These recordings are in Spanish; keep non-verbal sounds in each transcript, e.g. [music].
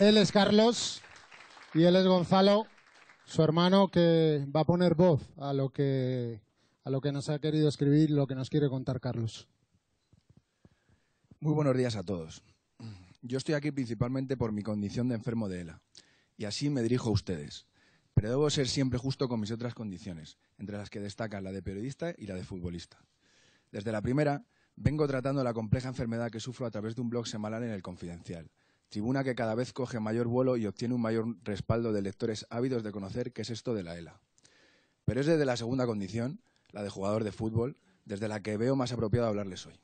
Él es Carlos y él es Gonzalo, su hermano que va a poner voz a lo que, nos ha querido escribir, lo que nos quiere contar Carlos. Muy buenos días a todos. Yo estoy aquí principalmente por mi condición de enfermo de ELA y así me dirijo a ustedes. Pero debo ser siempre justo con mis otras condiciones, entre las que destacan la de periodista y la de futbolista. Desde la primera, vengo tratando la compleja enfermedad que sufro a través de un blog semanal en el Confidencial, tribuna que cada vez coge mayor vuelo y obtiene un mayor respaldo de lectores ávidos de conocer qué es esto de la ELA. Pero es desde la segunda condición, la de jugador de fútbol, desde la que veo más apropiado hablarles hoy.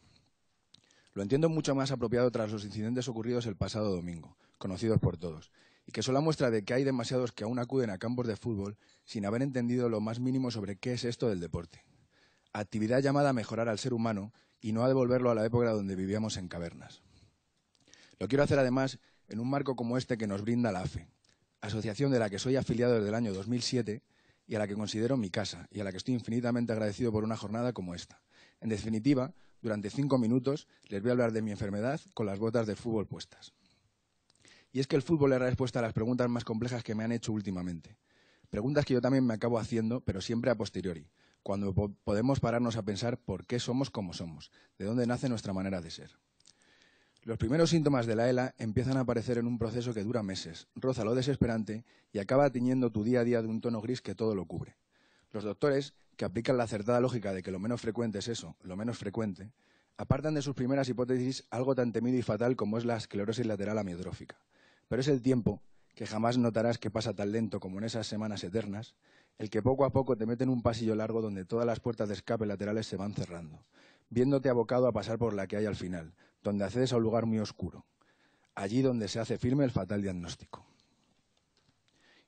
Lo entiendo mucho más apropiado tras los incidentes ocurridos el pasado domingo, conocidos por todos, y que son la muestra de que hay demasiados que aún acuden a campos de fútbol sin haber entendido lo más mínimo sobre qué es esto del deporte. Actividad llamada a mejorar al ser humano y no a devolverlo a la época donde vivíamos en cavernas. Lo quiero hacer además en un marco como este que nos brinda la AFE, asociación de la que soy afiliado desde el año 2007 y a la que considero mi casa y a la que estoy infinitamente agradecido por una jornada como esta. En definitiva, durante cinco minutos les voy a hablar de mi enfermedad con las botas de fútbol puestas. Y es que el fútbol es la respuesta a las preguntas más complejas que me han hecho últimamente. Preguntas que yo también me acabo haciendo, pero siempre a posteriori, cuando podemos pararnos a pensar por qué somos como somos, de dónde nace nuestra manera de ser. Los primeros síntomas de la ELA empiezan a aparecer en un proceso que dura meses, roza lo desesperante y acaba tiñendo tu día a día de un tono gris que todo lo cubre. Los doctores, que aplican la acertada lógica de que lo menos frecuente es eso, lo menos frecuente, apartan de sus primeras hipótesis algo tan temido y fatal como es la esclerosis lateral amiotrófica. Pero es el tiempo, que jamás notarás que pasa tan lento como en esas semanas eternas, el que poco a poco te mete en un pasillo largo donde todas las puertas de escape laterales se van cerrando viéndote abocado a pasar por la que hay al final, donde accedes a un lugar muy oscuro, allí donde se hace firme el fatal diagnóstico.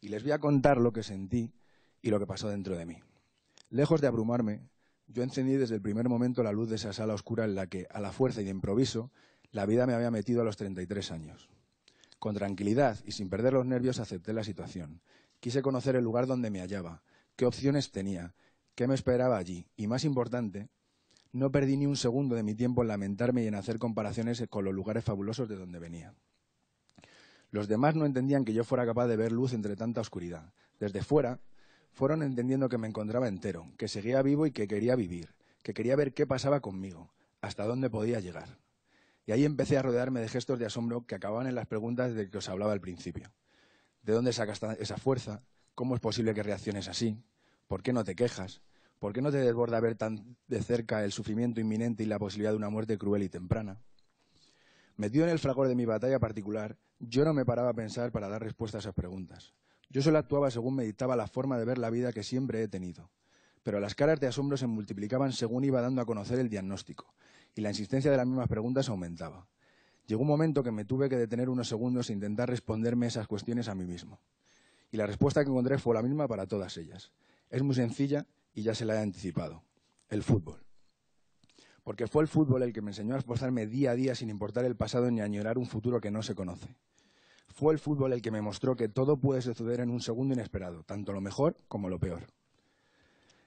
Y les voy a contar lo que sentí y lo que pasó dentro de mí. Lejos de abrumarme, yo encendí desde el primer momento la luz de esa sala oscura en la que, a la fuerza y de improviso, la vida me había metido a los 33 años. Con tranquilidad y sin perder los nervios acepté la situación. Quise conocer el lugar donde me hallaba, qué opciones tenía, qué me esperaba allí y, más importante, no perdí ni un segundo de mi tiempo en lamentarme y en hacer comparaciones con los lugares fabulosos de donde venía. Los demás no entendían que yo fuera capaz de ver luz entre tanta oscuridad. Desde fuera, fueron entendiendo que me encontraba entero, que seguía vivo y que quería vivir, que quería ver qué pasaba conmigo, hasta dónde podía llegar. Y ahí empecé a rodearme de gestos de asombro que acababan en las preguntas de que os hablaba al principio. ¿De dónde sacas esa fuerza? ¿Cómo es posible que reacciones así? ¿Por qué no te quejas? ¿Por qué no te desborda ver tan de cerca el sufrimiento inminente y la posibilidad de una muerte cruel y temprana? Metido en el fragor de mi batalla particular, yo no me paraba a pensar para dar respuesta a esas preguntas. Yo solo actuaba según me dictaba la forma de ver la vida que siempre he tenido. Pero las caras de asombro se multiplicaban según iba dando a conocer el diagnóstico, y la insistencia de las mismas preguntas aumentaba. Llegó un momento que me tuve que detener unos segundos e intentar responderme esas cuestiones a mí mismo. Y la respuesta que encontré fue la misma para todas ellas. Es muy sencilla y ya se la he anticipado, el fútbol. Porque fue el fútbol el que me enseñó a esforzarme día a día sin importar el pasado ni añorar un futuro que no se conoce. Fue el fútbol el que me mostró que todo puede suceder en un segundo inesperado, tanto lo mejor como lo peor.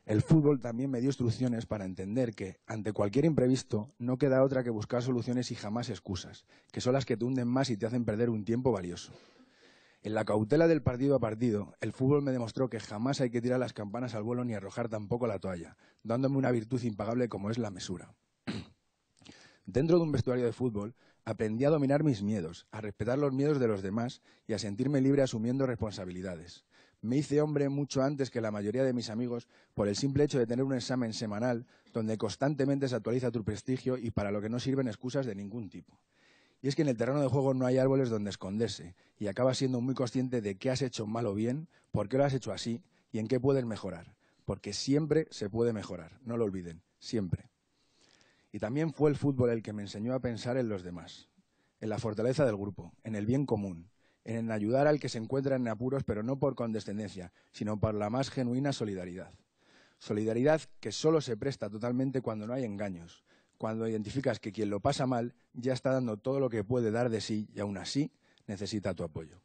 El fútbol también me dio instrucciones para entender que, ante cualquier imprevisto, no queda otra que buscar soluciones y jamás excusas, que son las que te hunden más y te hacen perder un tiempo valioso. En la cautela del partido a partido, el fútbol me demostró que jamás hay que tirar las campanas al vuelo ni arrojar tampoco la toalla, dándome una virtud impagable como es la mesura. [clears throat] Dentro de un vestuario de fútbol, aprendí a dominar mis miedos, a respetar los miedos de los demás y a sentirme libre asumiendo responsabilidades. Me hice hombre mucho antes que la mayoría de mis amigos por el simple hecho de tener un examen semanal donde constantemente se actualiza tu prestigio y para lo que no sirven excusas de ningún tipo. Y es que en el terreno de juego no hay árboles donde esconderse y acabas siendo muy consciente de qué has hecho mal o bien, por qué lo has hecho así y en qué puedes mejorar. Porque siempre se puede mejorar, no lo olviden, siempre. Y también fue el fútbol el que me enseñó a pensar en los demás, en la fortaleza del grupo, en el bien común, en ayudar al que se encuentra en apuros, pero no por condescendencia, sino por la más genuina solidaridad. Solidaridad que solo se presta totalmente cuando no hay engaños, cuando identificas que quien lo pasa mal ya está dando todo lo que puede dar de sí y aún así necesita tu apoyo.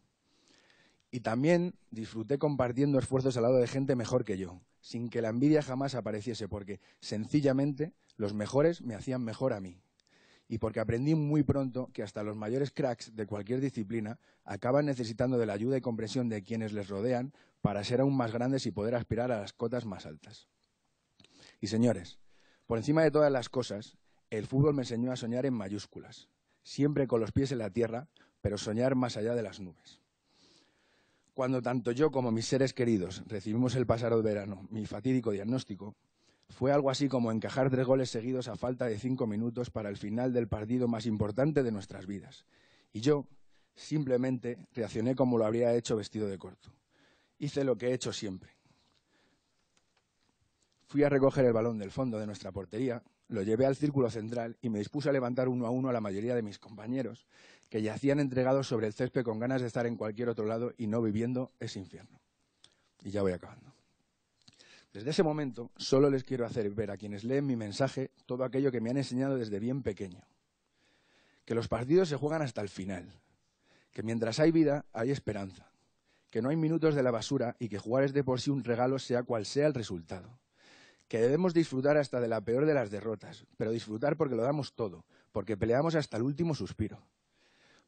Y también disfruté compartiendo esfuerzos al lado de gente mejor que yo, sin que la envidia jamás apareciese, porque sencillamente los mejores me hacían mejor a mí. Y porque aprendí muy pronto que hasta los mayores cracks de cualquier disciplina acaban necesitando de la ayuda y comprensión de quienes les rodean para ser aún más grandes y poder aspirar a las cotas más altas. Y señores, por encima de todas las cosas, el fútbol me enseñó a soñar en mayúsculas, siempre con los pies en la tierra, pero soñar más allá de las nubes. Cuando tanto yo como mis seres queridos recibimos el pasado verano mi fatídico diagnóstico, fue algo así como encajar tres goles seguidos a falta de cinco minutos para el final del partido más importante de nuestras vidas. Y yo, simplemente, reaccioné como lo habría hecho vestido de corto. Hice lo que he hecho siempre. Fui a recoger el balón del fondo de nuestra portería lo llevé al círculo central y me dispuse a levantar uno a uno a la mayoría de mis compañeros, que yacían entregados sobre el césped con ganas de estar en cualquier otro lado y no viviendo ese infierno. Y ya voy acabando. Desde ese momento solo les quiero hacer ver a quienes leen mi mensaje todo aquello que me han enseñado desde bien pequeño. Que los partidos se juegan hasta el final. Que mientras hay vida hay esperanza. Que no hay minutos de la basura y que jugar es de por sí un regalo sea cual sea el resultado que debemos disfrutar hasta de la peor de las derrotas, pero disfrutar porque lo damos todo, porque peleamos hasta el último suspiro,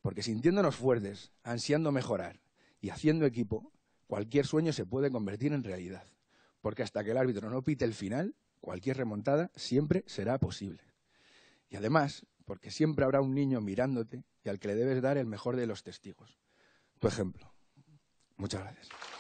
porque sintiéndonos fuertes, ansiando mejorar y haciendo equipo, cualquier sueño se puede convertir en realidad, porque hasta que el árbitro no pite el final, cualquier remontada siempre será posible. Y además, porque siempre habrá un niño mirándote y al que le debes dar el mejor de los testigos. Tu ejemplo. Muchas gracias.